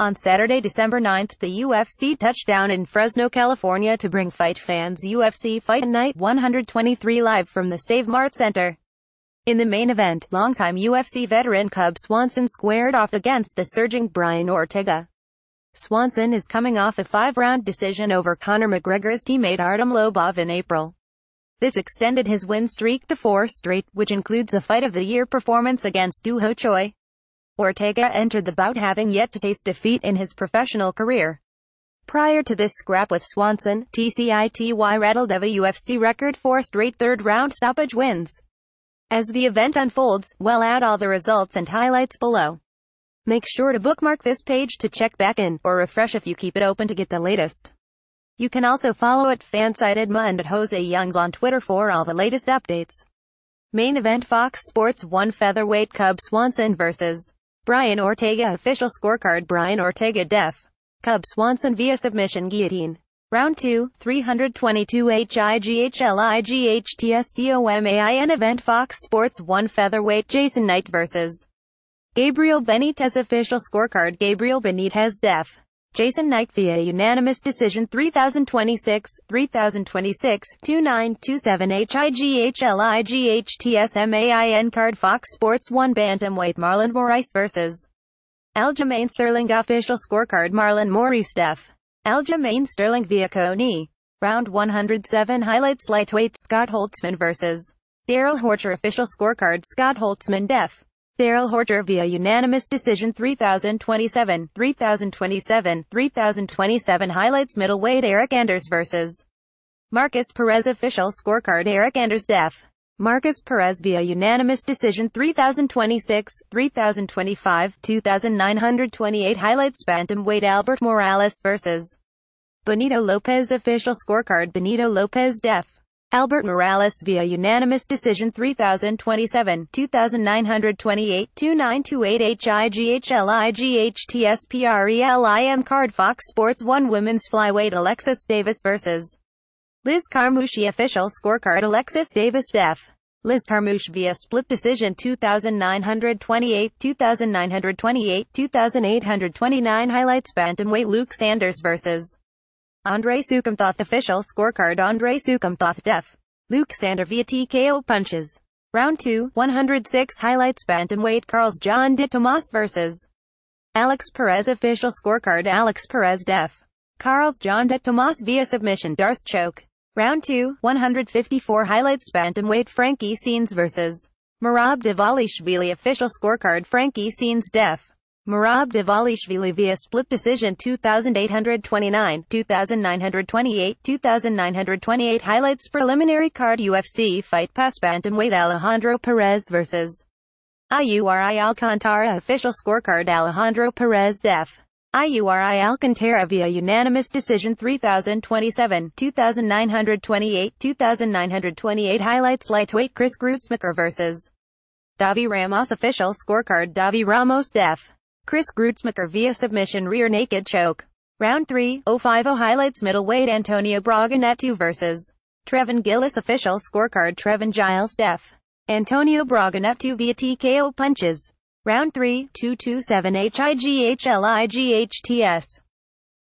On Saturday, December 9th, the UFC touched down in Fresno, California to bring fight fans UFC Fight Night 123 live from the Save Mart Center. In the main event, longtime UFC veteran Cub Swanson squared off against the surging Brian Ortega. Swanson is coming off a five-round decision over Conor McGregor's teammate Artem Lobov in April. This extended his win streak to four straight, which includes a Fight of the Year performance against Duho Choi. Ortega entered the bout having yet to taste defeat in his professional career. Prior to this scrap with Swanson, TCITY rattled a UFC record for straight third-round stoppage wins. As the event unfolds, we'll add all the results and highlights below. Make sure to bookmark this page to check back in, or refresh if you keep it open to get the latest. You can also follow at FansidedMa and at Jose Youngs on Twitter for all the latest updates. Main event Fox Sports 1 Featherweight Cub Swanson vs. Brian Ortega official scorecard Brian Ortega Def. Cub Swanson via submission guillotine. Round 2, 322 HIGHGHLIGHTSCOMAIN event Fox Sports 1 featherweight Jason Knight vs. Gabriel Benitez official scorecard Gabriel Benitez Def. Jason Knight via unanimous decision 3026, 3026, 2927 HIGHLIGHTSMAIN card Fox Sports 1 Bantamweight Marlon Morais vs. Aljamain Sterling Official Scorecard Marlon Maurice Def. Aljamain Sterling via Coney. Round 107 Highlights Lightweight Scott Holtzman vs. Daryl Horcher Official Scorecard Scott Holtzman Def. Daryl Horcher via unanimous decision 3027, 3027, 3027 highlights middleweight Eric Anders versus Marcus Perez official scorecard Eric Anders def. Marcus Perez via unanimous decision 3026, 3025, 2928 highlights bantamweight Albert Morales versus Benito Lopez official scorecard Benito Lopez def. Albert Morales via unanimous decision 3027, 2928, 2928 HIGHLIGHTSPRELIM card Fox Sports 1 Women's Flyweight Alexis Davis vs. Liz Carmouche Official Scorecard Alexis Davis Def. Liz Carmouche via split decision 2928, 2928, 2829 highlights bantamweight Luke Sanders vs. Andre Sukumthoth official scorecard Andre Sukumthoth def. Luke Sander via TKO punches. Round 2, 106 highlights bantamweight Carl's John de Tomas versus Alex Perez official scorecard Alex Perez def. Carl's John de Tomas via submission Darce choke. Round 2, 154 highlights bantamweight Frankie Scenes versus Marab Devalishvili official scorecard Frankie Scenes def. Marab Devalishvili via split decision 2829, 2928, 2928 highlights preliminary card UFC fight pass bantamweight Alejandro Perez vs. IURI Alcantara official scorecard Alejandro Perez def. IURI Alcantara via unanimous decision 3027, 2928, 2928 highlights lightweight Chris Grootsmaker vs. Davi Ramos official scorecard Davi Ramos def. Chris Grootsmaker via submission rear naked choke. Round 3, 050 highlights middleweight Antonio Braganetu versus Trevin Gillis official scorecard Trevin Giles Def. Antonio Braganetu via TKO punches. Round 3, 227 HIGHLIGHTS.